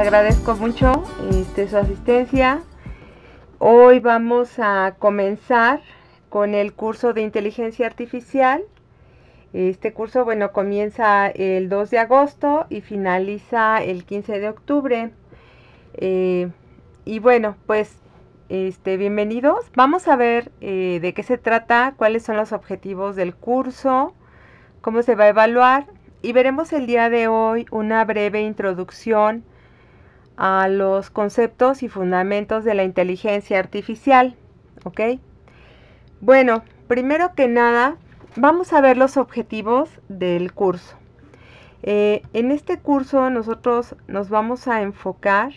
agradezco mucho este, su asistencia. Hoy vamos a comenzar con el curso de inteligencia artificial. Este curso, bueno, comienza el 2 de agosto y finaliza el 15 de octubre. Eh, y bueno, pues, este, bienvenidos. Vamos a ver eh, de qué se trata, cuáles son los objetivos del curso, cómo se va a evaluar y veremos el día de hoy una breve introducción a los conceptos y fundamentos de la inteligencia artificial. Bueno, primero que nada, vamos a ver los objetivos del curso. Eh, en este curso nosotros nos vamos a enfocar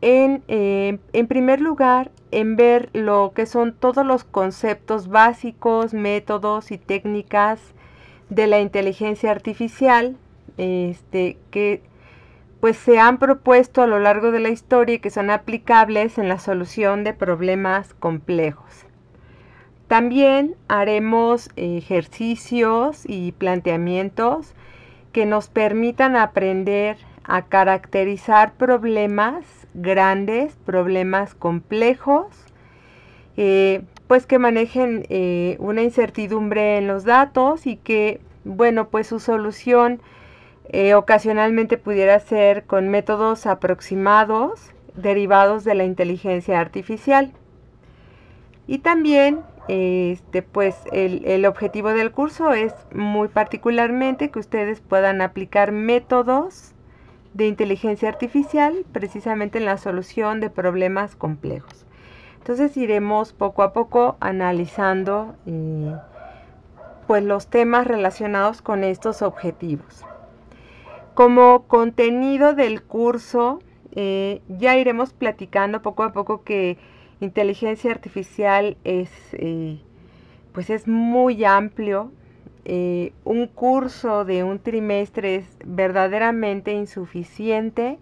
en, eh, en primer lugar, en ver lo que son todos los conceptos básicos, métodos y técnicas de la inteligencia artificial, este, que pues se han propuesto a lo largo de la historia y que son aplicables en la solución de problemas complejos. También haremos ejercicios y planteamientos que nos permitan aprender a caracterizar problemas grandes, problemas complejos, eh, pues que manejen eh, una incertidumbre en los datos y que, bueno, pues su solución eh, ocasionalmente pudiera ser con métodos aproximados derivados de la inteligencia artificial. Y también, este, pues el, objetivo del curso es muy particularmente que ustedes puedan aplicar métodos de inteligencia artificial precisamente en la solución de problemas complejos. Entonces iremos poco a poco analizando eh, pues los temas relacionados con estos objetivos. Como contenido del curso, eh, ya iremos platicando poco a poco que inteligencia artificial es, eh, pues es muy amplio. Eh, un curso de un trimestre es verdaderamente insuficiente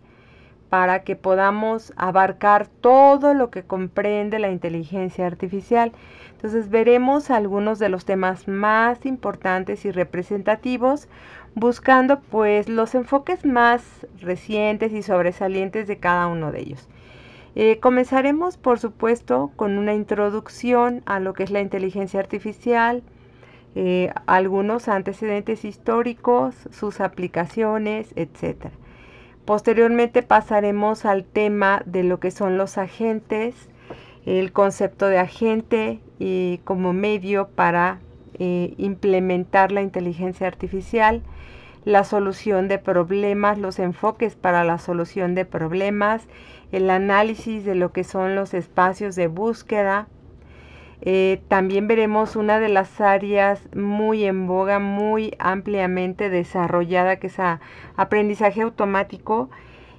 para que podamos abarcar todo lo que comprende la inteligencia artificial. Entonces veremos algunos de los temas más importantes y representativos buscando pues los enfoques más recientes y sobresalientes de cada uno de ellos. Eh, comenzaremos por supuesto con una introducción a lo que es la inteligencia artificial, eh, algunos antecedentes históricos, sus aplicaciones, etc. Posteriormente pasaremos al tema de lo que son los agentes, el concepto de agente y como medio para eh, implementar la inteligencia artificial la solución de problemas, los enfoques para la solución de problemas, el análisis de lo que son los espacios de búsqueda. Eh, también veremos una de las áreas muy en boga, muy ampliamente desarrollada, que es aprendizaje automático.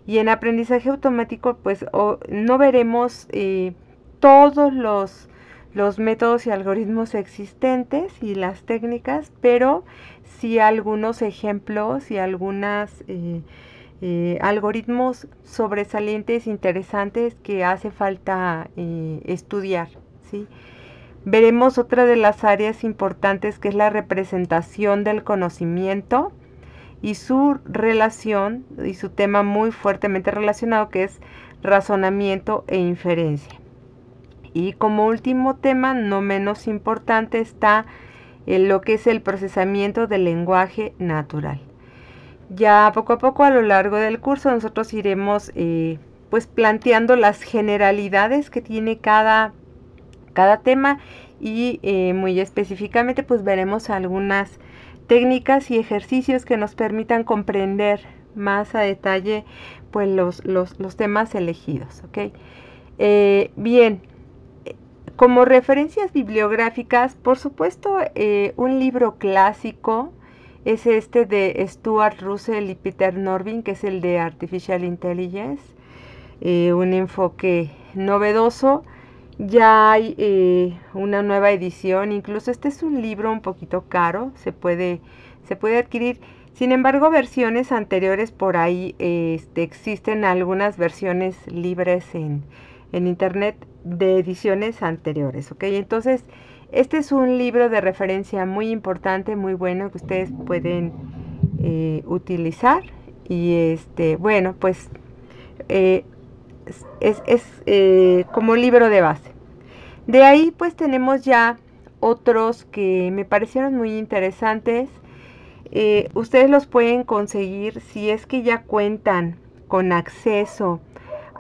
Y en aprendizaje automático, pues no veremos eh, todos los, los métodos y algoritmos existentes y las técnicas, pero sí algunos ejemplos y algunos eh, eh, algoritmos sobresalientes, interesantes que hace falta eh, estudiar. Veremos otra de las áreas importantes que es la representación del conocimiento y su relación y su tema muy fuertemente relacionado que es razonamiento e inferencia. Y como último tema, no menos importante, está lo que es el procesamiento del lenguaje natural. Ya poco a poco a lo largo del curso nosotros iremos eh, pues planteando las generalidades que tiene cada, cada tema y eh, muy específicamente pues veremos algunas técnicas y ejercicios que nos permitan comprender más a detalle pues los, temas elegidos. ¿ok? Eh, bien, como referencias bibliográficas, por supuesto, eh, un libro clásico es este de Stuart Russell y Peter Norvin, que es el de Artificial Intelligence, eh, un enfoque novedoso. Ya hay eh, una nueva edición, incluso este es un libro un poquito caro, se puede, se puede adquirir. Sin embargo, versiones anteriores por ahí este, existen algunas versiones libres en, en internet de ediciones anteriores, ¿ok? Entonces, este es un libro de referencia muy importante, muy bueno, que ustedes pueden eh, utilizar. Y este, bueno, pues eh, es, es eh, como libro de base. De ahí pues tenemos ya otros que me parecieron muy interesantes. ustedes los pueden conseguir si es que ya cuentan con acceso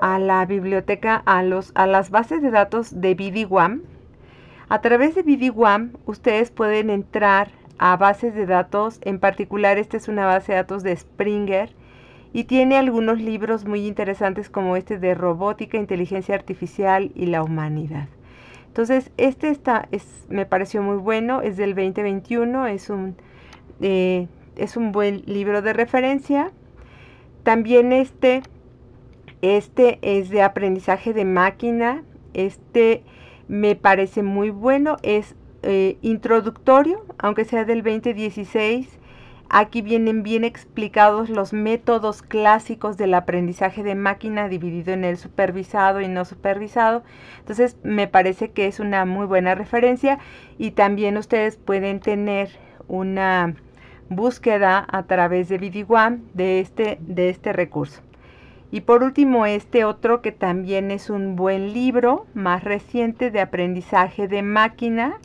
a la biblioteca, a, los, a las bases de datos de BDWAM. A través de BDWAM ustedes pueden entrar a bases de datos, en particular esta es una base de datos de Springer y tiene algunos libros muy interesantes como este de robótica, inteligencia artificial y la humanidad. Entonces, este está, es, me pareció muy bueno, es del 2021, es un, eh, es un buen libro de referencia. También este este es de aprendizaje de máquina. Este me parece muy bueno. Es eh, introductorio, aunque sea del 2016. Aquí vienen bien explicados los métodos clásicos del aprendizaje de máquina dividido en el supervisado y no supervisado. Entonces me parece que es una muy buena referencia y también ustedes pueden tener una búsqueda a través de VidiWAM de este, de este recurso. Y por último, este otro que también es un buen libro, más reciente, de aprendizaje de máquina,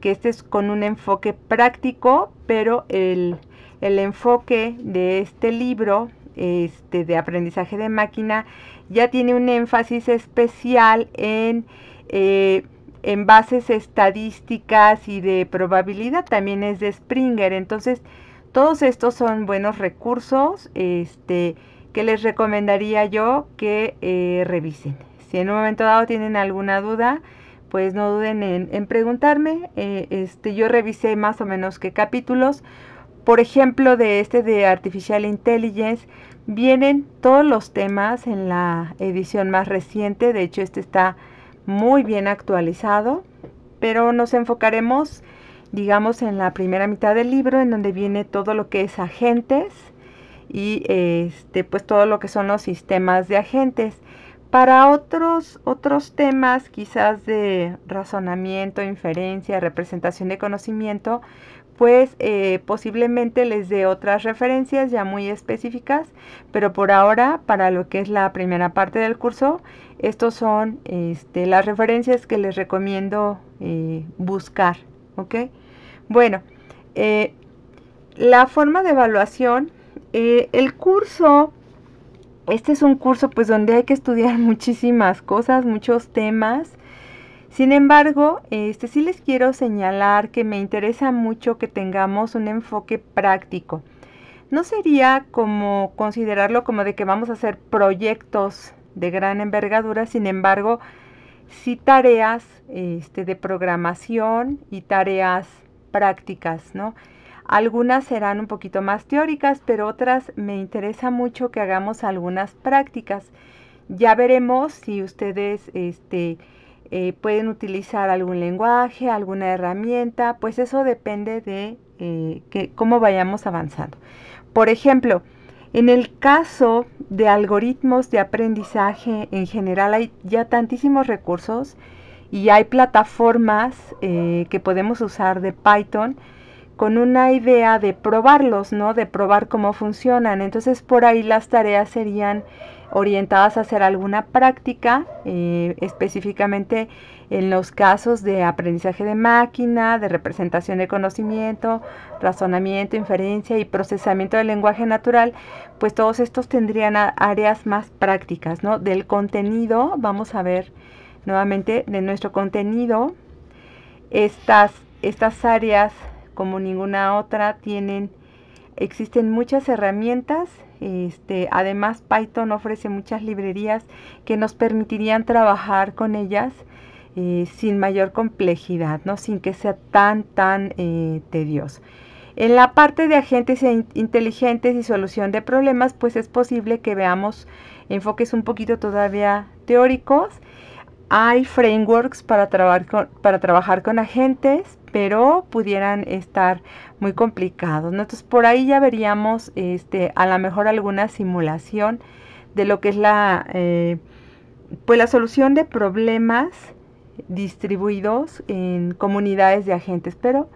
que este es con un enfoque práctico, pero el, enfoque de este libro este, de aprendizaje de máquina ya tiene un énfasis especial en, eh, en bases estadísticas y de probabilidad, también es de Springer. Entonces, todos estos son buenos recursos. Este, que les recomendaría yo que eh, revisen. Si en un momento dado tienen alguna duda, pues no duden en, preguntarme. Eh, este, yo revisé más o menos qué capítulos. Por ejemplo, de este de Artificial Intelligence, vienen todos los temas en la edición más reciente. De hecho, este está muy bien actualizado, pero nos enfocaremos, digamos, en la primera mitad del libro, en donde viene todo lo que es agentes, y este, pues todo lo que son los sistemas de agentes. Para otros, otros temas, quizás de razonamiento, inferencia, representación de conocimiento, pues eh, posiblemente les dé otras referencias ya muy específicas, pero por ahora, para lo que es la primera parte del curso, estos son este, las referencias que les recomiendo eh, buscar, Bueno, eh, la forma de evaluación eh, el curso, este es un curso pues donde hay que estudiar muchísimas cosas, muchos temas. Sin embargo, este, sí les quiero señalar que me interesa mucho que tengamos un enfoque práctico. No sería como considerarlo como de que vamos a hacer proyectos de gran envergadura, sin embargo, sí tareas este, de programación y tareas prácticas, ¿no? Algunas serán un poquito más teóricas, pero otras me interesa mucho que hagamos algunas prácticas. Ya veremos si ustedes este, eh, pueden utilizar algún lenguaje, alguna herramienta, pues eso depende de eh, que, cómo vayamos avanzando. Por ejemplo, en el caso de algoritmos de aprendizaje en general hay ya tantísimos recursos y hay plataformas eh, que podemos usar de Python con una idea de probarlos, ¿no? De probar cómo funcionan. Entonces por ahí las tareas serían orientadas a hacer alguna práctica, eh, específicamente en los casos de aprendizaje de máquina, de representación de conocimiento, razonamiento, inferencia y procesamiento del lenguaje natural, pues todos estos tendrían áreas más prácticas, ¿no? Del contenido, vamos a ver nuevamente, de nuestro contenido, estas, estas áreas como ninguna otra. Tienen, existen muchas herramientas. Este, además, Python ofrece muchas librerías que nos permitirían trabajar con ellas eh, sin mayor complejidad, ¿no? sin que sea tan, tan eh, tedioso. En la parte de agentes e inteligentes y solución de problemas, pues es posible que veamos enfoques un poquito todavía teóricos hay frameworks para, trabajar con, para trabajar con agentes, pero pudieran estar muy complicados. Entonces por ahí ya veríamos este, a lo mejor alguna simulación de lo que es la, eh, pues la solución de problemas distribuidos en comunidades de agentes. Pero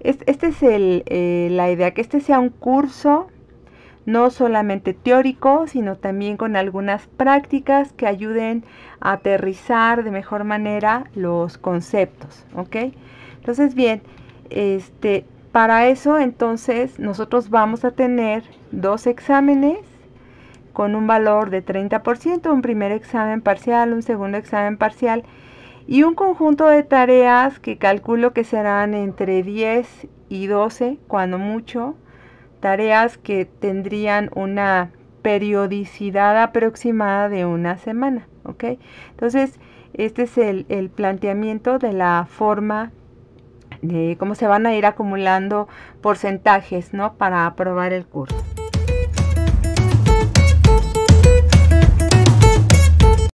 esta este es el, eh, la idea, que este sea un curso no solamente teórico, sino también con algunas prácticas que ayuden a aterrizar de mejor manera los conceptos, ¿ok? Entonces, bien, este, para eso entonces nosotros vamos a tener dos exámenes con un valor de 30%, un primer examen parcial, un segundo examen parcial y un conjunto de tareas que calculo que serán entre 10 y 12, cuando mucho, tareas que tendrían una periodicidad aproximada de una semana, Entonces, este es el, planteamiento de la forma de cómo se van a ir acumulando porcentajes, ¿no? Para aprobar el curso.